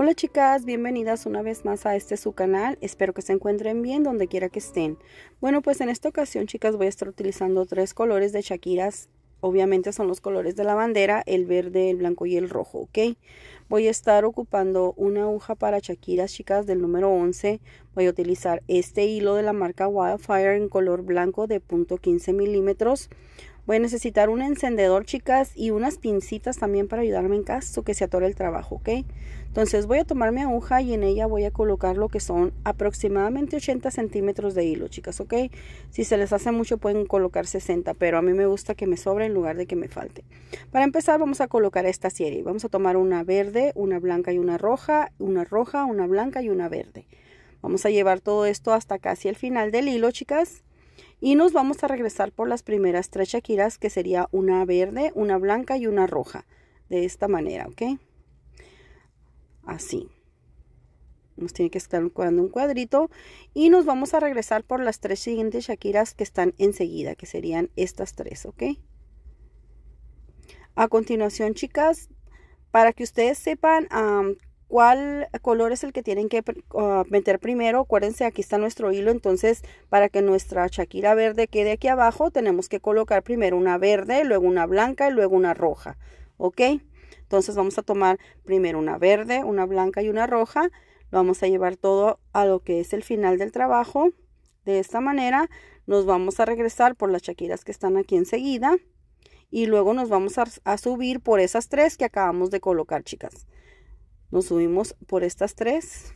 Hola chicas, bienvenidas una vez más a este su canal. Espero que se encuentren bien donde quiera que estén. Bueno, pues en esta ocasión, chicas, voy a estar utilizando tres colores de Shakiras. Obviamente son los colores de la bandera, el verde, el blanco y el rojo, ¿ok? Voy a estar ocupando una aguja para Shakiras, chicas, del número 11. Voy a utilizar este hilo de la marca Wildfire en color blanco de 0.15 milímetros Voy a necesitar un encendedor, chicas, y unas pincitas también para ayudarme en caso que se atore el trabajo, ¿ok? Entonces voy a tomar mi aguja y en ella voy a colocar lo que son aproximadamente 80 centímetros de hilo, chicas, ¿ok? Si se les hace mucho pueden colocar 60, pero a mí me gusta que me sobre en lugar de que me falte. Para empezar vamos a colocar esta serie. Vamos a tomar una verde, una blanca y una roja, una roja, una blanca y una verde. Vamos a llevar todo esto hasta casi el final del hilo, chicas. Y nos vamos a regresar por las primeras tres shakiras, que sería una verde, una blanca y una roja. De esta manera, ¿ok? Así. Nos tiene que estar cuadrando un cuadrito. Y nos vamos a regresar por las tres siguientes shakiras que están enseguida, que serían estas tres, ¿ok? A continuación, chicas, para que ustedes sepan cuál color es el que tienen que ah, meter primero. Acuérdense, aquí está nuestro hilo, entonces para que nuestra chaquira verde quede aquí abajo, tenemos que colocar primero una verde, luego una blanca y luego una roja, ¿ok? Entonces vamos a tomar primero una verde, una blanca y una roja. Lo vamos a llevar todo a lo que es el final del trabajo. De esta manera nos vamos a regresar por las chaquiras que están aquí enseguida. Y luego nos vamos a subir por esas tres que acabamos de colocar, chicas nos subimos por estas tres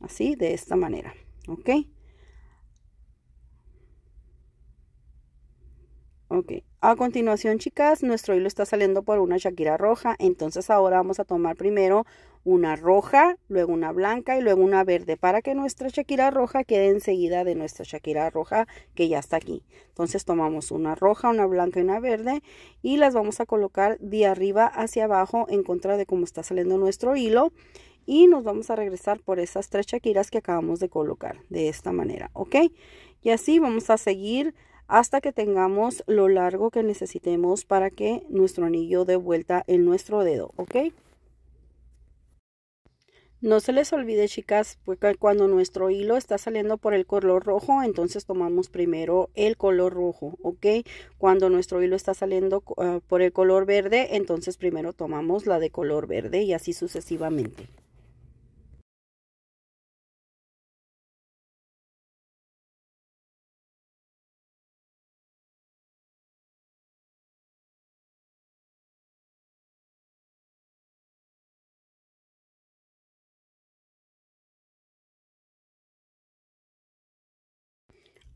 así de esta manera ok Ok, a continuación chicas, nuestro hilo está saliendo por una Shakira roja, entonces ahora vamos a tomar primero una roja, luego una blanca y luego una verde para que nuestra Shakira roja quede enseguida de nuestra Shakira roja que ya está aquí. Entonces tomamos una roja, una blanca y una verde y las vamos a colocar de arriba hacia abajo en contra de cómo está saliendo nuestro hilo y nos vamos a regresar por esas tres Shakiras que acabamos de colocar de esta manera, ¿ok? Y así vamos a seguir hasta que tengamos lo largo que necesitemos para que nuestro anillo dé vuelta en nuestro dedo, ¿ok? No se les olvide, chicas, pues cuando nuestro hilo está saliendo por el color rojo, entonces tomamos primero el color rojo, ¿ok? Cuando nuestro hilo está saliendo ah, por el color verde, entonces primero tomamos la de color verde y así sucesivamente.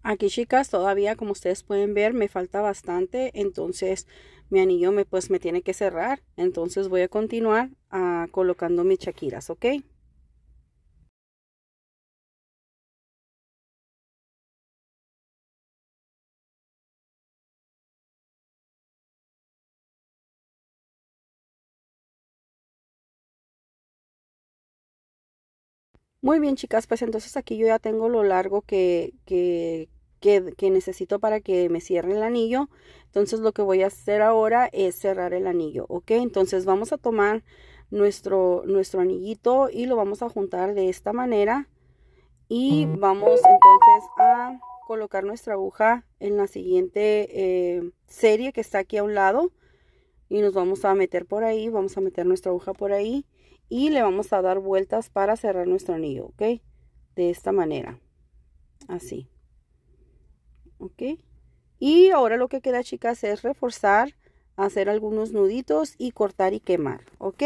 Aquí chicas, todavía como ustedes pueden ver me falta bastante, entonces mi anillo me, pues me tiene que cerrar. Entonces voy a continuar ah, colocando mis chaquiras, ¿ok? Muy bien chicas, pues entonces aquí yo ya tengo lo largo que, que que, necesito para que me cierre el anillo. Entonces lo que voy a hacer ahora es cerrar el anillo, ¿ok? Entonces vamos a tomar nuestro, nuestro anillito y lo vamos a juntar de esta manera. Y vamos entonces a colocar nuestra aguja en la siguiente eh, serie que está aquí a un lado y nos vamos a meter por ahí, vamos a meter nuestra aguja por ahí y le vamos a dar vueltas para cerrar nuestro anillo, ¿ok? De esta manera, así ok y ahora lo que queda chicas es reforzar hacer algunos nuditos y cortar y quemar ok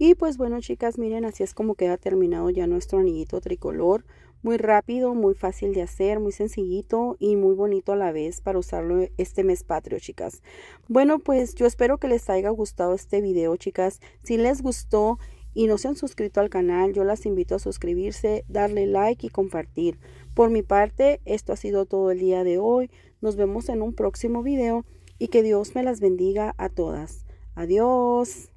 Y pues bueno chicas, miren, así es como queda terminado ya nuestro anillito tricolor. Muy rápido, muy fácil de hacer, muy sencillito y muy bonito a la vez para usarlo este mes patrio, chicas. Bueno, pues yo espero que les haya gustado este video, chicas. Si les gustó y no se han suscrito al canal, yo las invito a suscribirse, darle like y compartir. Por mi parte, esto ha sido todo el día de hoy. Nos vemos en un próximo video y que Dios me las bendiga a todas. Adiós.